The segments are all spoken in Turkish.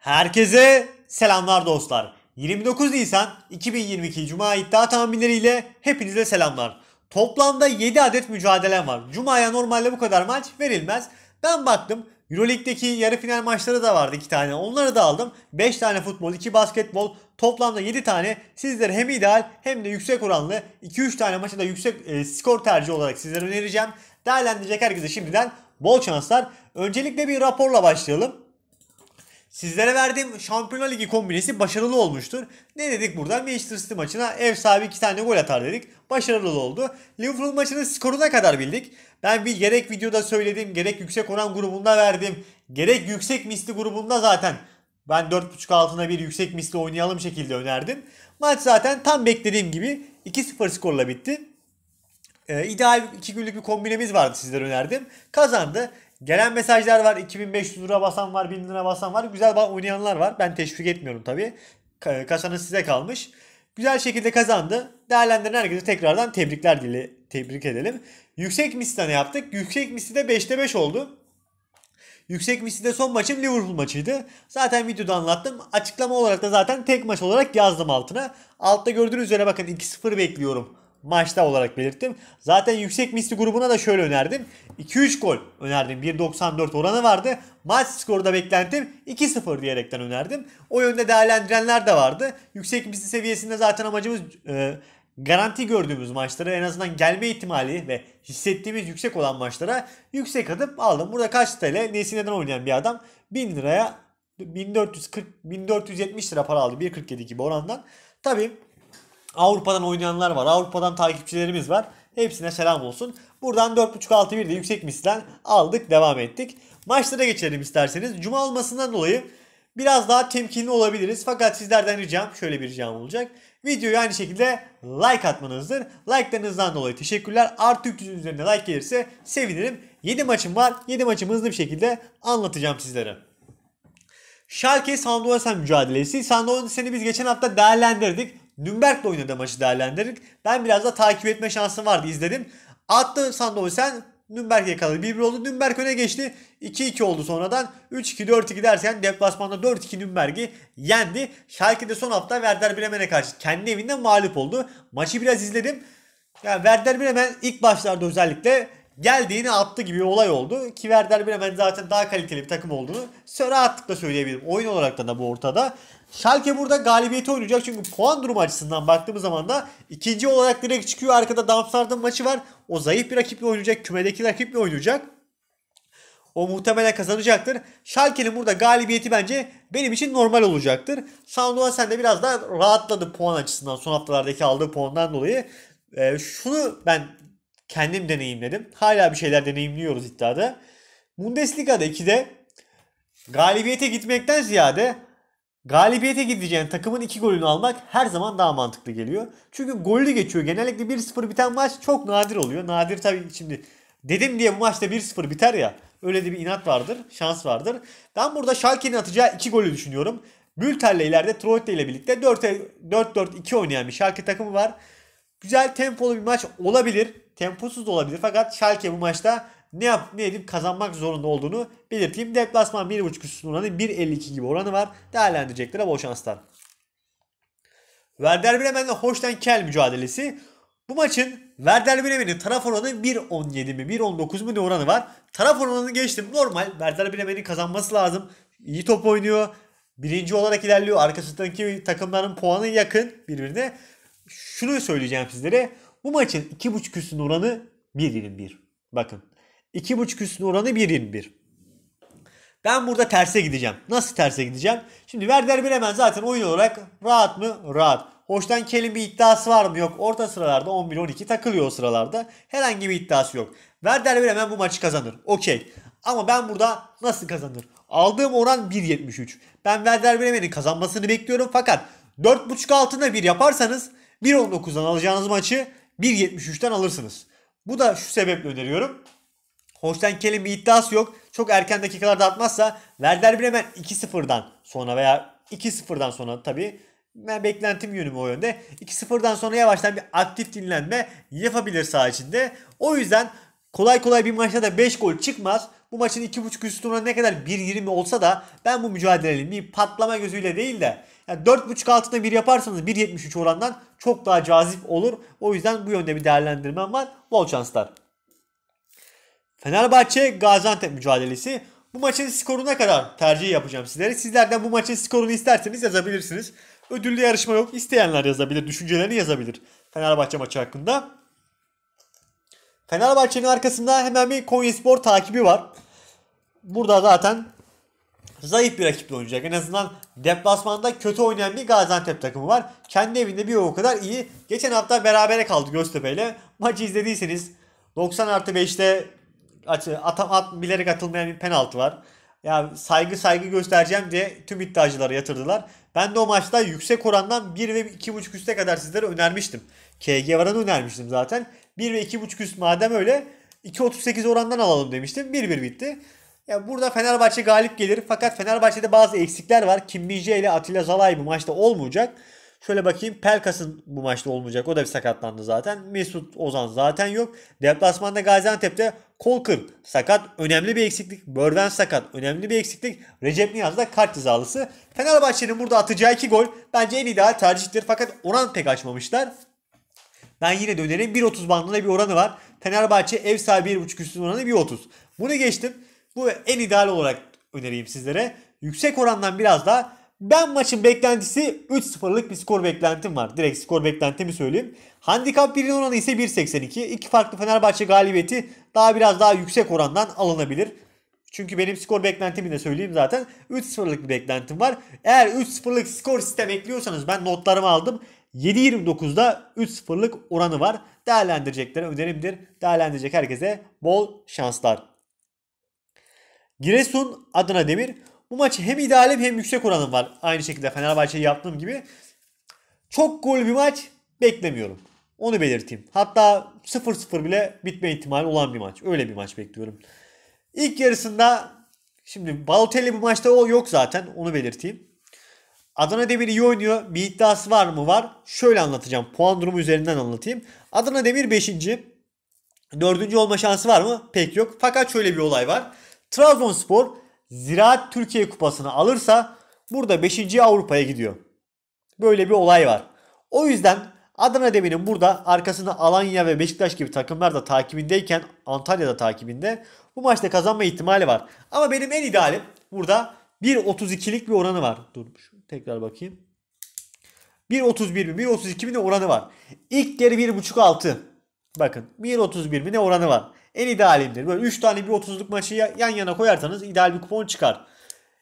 Herkese selamlar dostlar. 29 Nisan 2022 Cuma iddia tahminleriyle hepinize selamlar. Toplamda 7 adet mücadelem var. Cuma'ya normalde bu kadar maç verilmez. Ben baktım Euroleague'deki yarı final maçları da vardı 2 tane. Onları da aldım. 5 tane futbol, 2 basketbol, toplamda 7 tane. Sizlere hem ideal hem de yüksek oranlı 2-3 tane maçı da yüksek e, skor tercihi olarak sizlere önereceğim. Değerlendirecek herkese şimdiden bol şanslar. Öncelikle bir raporla başlayalım. Sizlere verdiğim Şampiyonlar Ligi kombinesi başarılı olmuştur. Ne dedik burada? Manchester City maçına ev sahibi 2 tane gol atar dedik. Başarılı oldu. Liverpool maçının skoruna kadar bildik. Ben bir gerek videoda söyledim, gerek yüksek oran grubunda verdim. Gerek yüksek misli grubunda zaten ben 4.5 altına bir yüksek misli oynayalım şekilde önerdim. Maç zaten tam beklediğim gibi 2-0 skorla bitti. Ee, ideal 2 günlük bir kombinemiz vardı sizlere önerdim. Kazandı. Gelen mesajlar var. 2500 lira basan var, 1000 lira basan var. Güzel oynayanlar var. Ben teşvik etmiyorum tabii. Kasanın size kalmış. Güzel şekilde kazandı. Değerlendiren herkese tekrardan tebrikler dili tebrik edelim. Yüksek Misli'de yaptık? Yüksek de 5'te 5 oldu. Yüksek de son maçım Liverpool maçıydı. Zaten videoda anlattım. Açıklama olarak da zaten tek maç olarak yazdım altına. Altta gördüğünüz üzere bakın 2-0 bekliyorum maçta olarak belirttim. Zaten yüksek misli grubuna da şöyle önerdim. 2-3 gol önerdim. 1.94 oranı vardı. Maç skoru da beklentim 2-0 diyerekten önerdim. O yönde değerlendirenler de vardı. Yüksek misli seviyesinde zaten amacımız e, garanti gördüğümüz maçlara en azından gelme ihtimali ve hissettiğimiz yüksek olan maçlara yüksek atıp aldım. Burada kaç TL Nesine'den oynayan bir adam 1000 liraya 1440 1470 lira para aldı 1.47 gibi orandan. Tabii Avrupa'dan oynayanlar var. Avrupa'dan takipçilerimiz var. Hepsine selam olsun. Buradan 4.5-6-1 de yüksek mislen aldık devam ettik. Maçlara geçelim isterseniz. Cuma olmasından dolayı biraz daha temkinli olabiliriz. Fakat sizlerden ricam şöyle bir ricam olacak. Videoyu aynı şekilde like atmanızdır. Like'larınızdan dolayı teşekkürler. Artı 300'ün üzerine like gelirse sevinirim. 7 maçım var. 7 maçımı hızlı bir şekilde anlatacağım sizlere. Schalke Sandoysa mücadelesi. Sandoysa'nı biz geçen hafta değerlendirdik. Nürnberg'le oynadı maçı değerlendirdik. Ben biraz da takip etme şansım vardı izledim. Attı Sandoisen Nürnberg yakaladı. 1-1 oldu. Nürnberg öne geçti. 2-2 oldu sonradan. 3-2, 4-2 derken deplasmanda 4-2 Nürnberg'i yendi. Schalke de son hafta Werder Bremen'e karşı kendi evinde mağlup oldu. Maçı biraz izledim. Yani Werder Bremen ilk başlarda özellikle geldiğini attı gibi bir olay oldu. Ki Werder Bremen zaten daha kaliteli bir takım olduğunu rahatlıkla söyleyebilirim. Oyun olarak da, da bu ortada. Schalke burada galibiyeti oynayacak çünkü puan durumu açısından baktığımız zaman da ikinci olarak direkt çıkıyor. Arkada Darmstadt'ın maçı var. O zayıf bir rakiple oynayacak. Kümedeki rakiple oynayacak. O muhtemelen kazanacaktır. Schalke'nin burada galibiyeti bence benim için normal olacaktır. sen de biraz daha rahatladı puan açısından son haftalardaki aldığı puandan dolayı. E, şunu ben kendim deneyimledim. Hala bir şeyler deneyimliyoruz iddiada. Bundesliga'da 2'de galibiyete gitmekten ziyade Galibiyete gideceğin takımın 2 golünü almak her zaman daha mantıklı geliyor. Çünkü golü geçiyor. Genellikle 1-0 biten maç çok nadir oluyor. Nadir tabii şimdi dedim diye bu maçta 1-0 biter ya. Öyle de bir inat vardır, şans vardır. Ben burada Schalke'nin atacağı 2 golü düşünüyorum. Bülter'le ileride Troyte ile birlikte 4-4-2 oynayan bir Schalke takımı var. Güzel tempolu bir maç olabilir. Temposuz da olabilir. Fakat Schalke bu maçta ne yap, ne edip kazanmak zorunda olduğunu belirteyim. Deplasman 1.5 üstünün oranı 1.52 gibi oranı var. Değerlendirecekler bol şanslar. Werder Bremen'le Holstein Kiel mücadelesi. Bu maçın Werder Bremen'in taraf oranı 1.17 mi 1.19 mu ne oranı var. Taraf oranını geçtim. Normal Werder Bremen'in kazanması lazım. İyi top oynuyor. Birinci olarak ilerliyor. Arkasındaki takımların puanı yakın birbirine. Şunu söyleyeceğim sizlere. Bu maçın 2.5 üstünün oranı 1.21. Bakın buçuk üstün oranı 1,21. Ben burada terse gideceğim. Nasıl terse gideceğim? Şimdi Werder Bremen zaten oyun olarak rahat mı? Rahat. Hoştan Kel'in bir iddiası var mı? Yok. Orta sıralarda 11-12 takılıyor o sıralarda. Herhangi bir iddiası yok. Werder Bremen bu maçı kazanır. Okey. Ama ben burada nasıl kazanır? Aldığım oran 1.73. Ben Werder Bremen'in kazanmasını bekliyorum fakat 4.5 altında 1 yaparsanız 1.19'dan alacağınız maçı 1.73'ten alırsınız. Bu da şu sebeple öneriyorum. Hoşten Kel'in bir iddiası yok. Çok erken dakikalarda atmazsa Werder Bremen 2-0'dan sonra veya 2-0'dan sonra tabii ben beklentim yönüm o yönde. 2-0'dan sonra yavaştan bir aktif dinlenme yapabilir saha içinde. O yüzden kolay kolay bir maçta da 5 gol çıkmaz. Bu maçın 2.5 üstü oranı ne kadar 1.20 olsa da ben bu mücadelenin bir patlama gözüyle değil de yani 4.5 altında bir yaparsanız 1.73 orandan çok daha cazip olur. O yüzden bu yönde bir değerlendirmem var. Bol şanslar. Fenerbahçe Gaziantep mücadelesi. Bu maçın skoruna kadar tercih yapacağım sizlere. Sizlerden bu maçın skorunu isterseniz yazabilirsiniz. Ödüllü yarışma yok. İsteyenler yazabilir. Düşüncelerini yazabilir. Fenerbahçe maçı hakkında. Fenerbahçe'nin arkasında hemen bir Konyaspor takibi var. Burada zaten zayıf bir rakiple oynayacak. En azından deplasmanda kötü oynayan bir Gaziantep takımı var. Kendi evinde bir o kadar iyi. Geçen hafta berabere kaldı Göztepe ile. Maçı izlediyseniz 90 artı 5'te açı, at, at, bilerek atılmayan bir penaltı var. Yani saygı saygı göstereceğim diye tüm iddiacılara yatırdılar. Ben de o maçta yüksek orandan 1 ve 2.5 üste kadar sizlere önermiştim. KG varanı önermiştim zaten. 1 ve 2.5 üst madem öyle 2.38 orandan alalım demiştim. 1-1 bitti. Ya burada Fenerbahçe galip gelir fakat Fenerbahçe'de bazı eksikler var. Kim Minje ile Atilla Zalay bu maçta olmayacak. Şöyle bakayım Pelkas'ın bu maçta olmayacak. O da bir sakatlandı zaten. Mesut Ozan zaten yok. Deplasmanda Gaziantep'te Kolkır sakat. Önemli bir eksiklik. Börden sakat. Önemli bir eksiklik. Recep Niyaz da kart cezalısı. Fenerbahçe'nin burada atacağı iki gol bence en ideal tercihtir. Fakat oran pek açmamışlar. Ben yine de 1.30 bandında bir oranı var. Fenerbahçe ev sahibi 1.5 üstün oranı 1.30. Bunu geçtim. Bu en ideal olarak önereyim sizlere. Yüksek orandan biraz daha ben maçın beklentisi 3-0'lık bir skor beklentim var. Direkt skor beklentimi söyleyeyim. Handikap 1'in oranı ise 1.82. İki farklı Fenerbahçe galibiyeti daha biraz daha yüksek orandan alınabilir. Çünkü benim skor beklentimi de söyleyeyim zaten. 3-0'lık bir beklentim var. Eğer 3-0'lık skor sistem ekliyorsanız ben notlarımı aldım. 7.29'da 3-0'lık oranı var. Değerlendirecekler önerimdir. Değerlendirecek herkese bol şanslar. Giresun Adana Demir bu maçı hem idealim hem yüksek oranım var. Aynı şekilde Fenerbahçe'yi yaptığım gibi. Çok gol bir maç beklemiyorum. Onu belirteyim. Hatta 0-0 bile bitme ihtimali olan bir maç. Öyle bir maç bekliyorum. İlk yarısında şimdi Balotelli bu maçta o yok zaten. Onu belirteyim. Adana Demir iyi oynuyor. Bir iddiası var mı? Var. Şöyle anlatacağım. Puan durumu üzerinden anlatayım. Adana Demir 5. 4. olma şansı var mı? Pek yok. Fakat şöyle bir olay var. Trabzonspor Ziraat Türkiye Kupası'nı alırsa burada 5. Avrupa'ya gidiyor. Böyle bir olay var. O yüzden Adana Demir'in burada arkasında Alanya ve Beşiktaş gibi takımlar da takibindeyken Antalya'da takibinde bu maçta kazanma ihtimali var. Ama benim en idealim burada 1.32'lik bir oranı var. Durmuş. Tekrar bakayım. 1.31 mi 1.32 mi ne oranı var. İlk geri 1.5 altı. Bakın 1.31 mi ne oranı var en idealindir. Böyle 3 tane bir 30'luk maçı yan yana koyarsanız ideal bir kupon çıkar.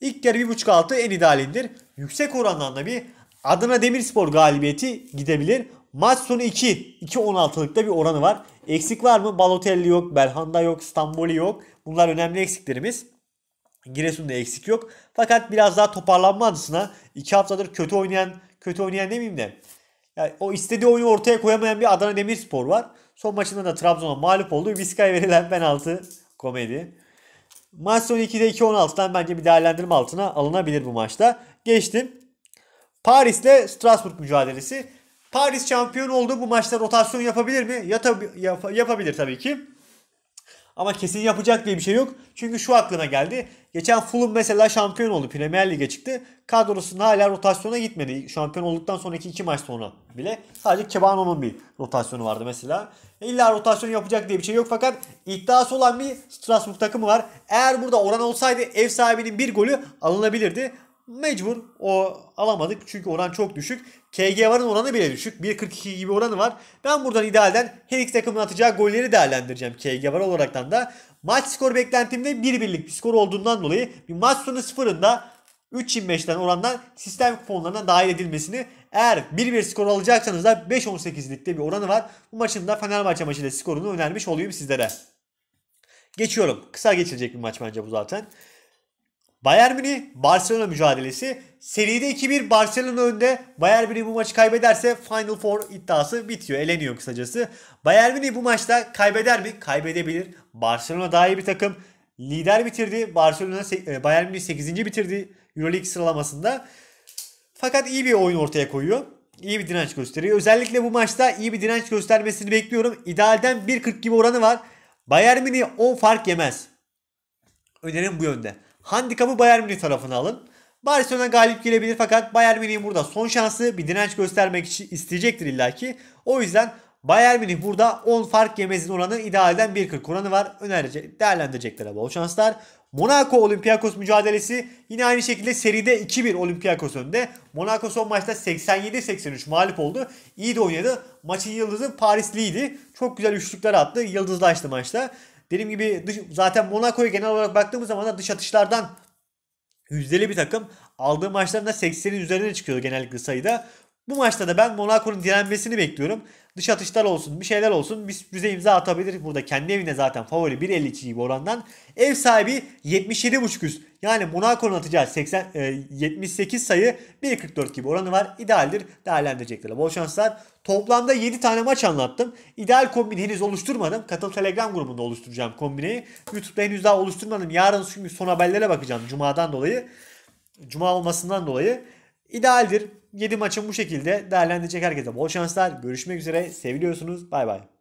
İlk yarı 1.5 altı en idealindir. Yüksek orandan da bir Adana Demirspor galibiyeti gidebilir. Maç sonu 2. 2.16'lıkta bir oranı var. Eksik var mı? Balotelli yok, Belhanda yok, Stamboli yok. Bunlar önemli eksiklerimiz. Giresun'da eksik yok. Fakat biraz daha toparlanma adısına 2 haftadır kötü oynayan, kötü oynayan demeyeyim de yani o istediği oyunu ortaya koyamayan bir Adana Demirspor var. Son maçında da Trabzon'a mağlup oldu. Biskay verilen penaltı komedi. Maç sonu 2'de 2-16'dan bence bir değerlendirme altına alınabilir bu maçta. Geçtim. Paris'le Strasbourg mücadelesi. Paris şampiyon oldu. Bu maçta rotasyon yapabilir mi? Yata, yap, yapabilir tabii ki. Ama kesin yapacak diye bir şey yok. Çünkü şu aklına geldi. Geçen Fulham mesela şampiyon oldu. Premier Lig'e çıktı. Kadrosunun hala rotasyona gitmedi. Şampiyon olduktan sonraki iki maç sonra bile. Sadece Kebano'nun bir rotasyonu vardı mesela. E, illa rotasyon yapacak diye bir şey yok. Fakat iddiası olan bir Strasbourg takımı var. Eğer burada oran olsaydı ev sahibinin bir golü alınabilirdi. Mecbur o alamadık çünkü oran çok düşük. KG varın oranı bile düşük. 1.42 gibi oranı var. Ben buradan idealden her iki takımın atacağı golleri değerlendireceğim KG var olaraktan da. Maç skor beklentimde 1 bir birlik bir skor olduğundan dolayı bir maç sonu sıfırında 3.25'ten orandan sistem kuponlarına dahil edilmesini eğer 1-1 skor alacaksanız da 5.18'likte bir oranı var. Bu maçın da Fenerbahçe maçıyla skorunu önermiş olayım sizlere. Geçiyorum. Kısa geçilecek bir maç bence bu zaten. Bayern Münih Barcelona mücadelesi. Seride 2-1 Barcelona önde. Bayern Münih bu maçı kaybederse Final Four iddiası bitiyor. Eleniyor kısacası. Bayern Münih bu maçta kaybeder mi? Kaybedebilir. Barcelona daha iyi bir takım. Lider bitirdi. Barcelona e, Bayern Münih 8. bitirdi EuroLeague sıralamasında. Fakat iyi bir oyun ortaya koyuyor. İyi bir direnç gösteriyor. Özellikle bu maçta iyi bir direnç göstermesini bekliyorum. İdealden 1.40 gibi oranı var. Bayern Münih 10 fark yemez. Önerim bu yönde. Handikabı Bayern Münih tarafına alın. Barcelona galip gelebilir fakat Bayern Münih burada son şansı bir direnç göstermek için isteyecektir illaki. O yüzden Bayern Münih burada 10 fark yemezin oranı idealden 1.40 oranı var. Önerecek, değerlendireceklere bol şanslar. Monaco Olympiakos mücadelesi yine aynı şekilde seride 2-1 Olympiakos önde. Monaco son maçta 87-83 mağlup oldu. İyi de oynadı. Maçın yıldızı Parisliydi. Çok güzel üçlükler attı. Yıldızlaştı maçta. Dediğim gibi dış, zaten Monaco'ya genel olarak baktığımız zaman da dış atışlardan yüzdeli bir takım. Aldığı maçlarında 80'in üzerine çıkıyor genellikle sayıda. Bu maçta da ben Monaco'nun direnmesini bekliyorum. Dış atışlar olsun bir şeyler olsun bir sürprize imza atabilir. Burada kendi evine zaten favori 1.52 gibi orandan. Ev sahibi 77.5 üst. Yani Monaco'nun atacağı 80, e, 78 sayı 1.44 gibi oranı var. İdealdir değerlendirecekler. Bol şanslar. Toplamda 7 tane maç anlattım. İdeal kombini henüz oluşturmadım. Katıl Telegram grubunda oluşturacağım kombineyi. Youtube'da henüz daha oluşturmadım. Yarın çünkü son haberlere bakacağım Cuma'dan dolayı. Cuma olmasından dolayı idealdir. 7 maçım bu şekilde değerlendirecek herkese bol şanslar. Görüşmek üzere. Seviliyorsunuz. Bay bay.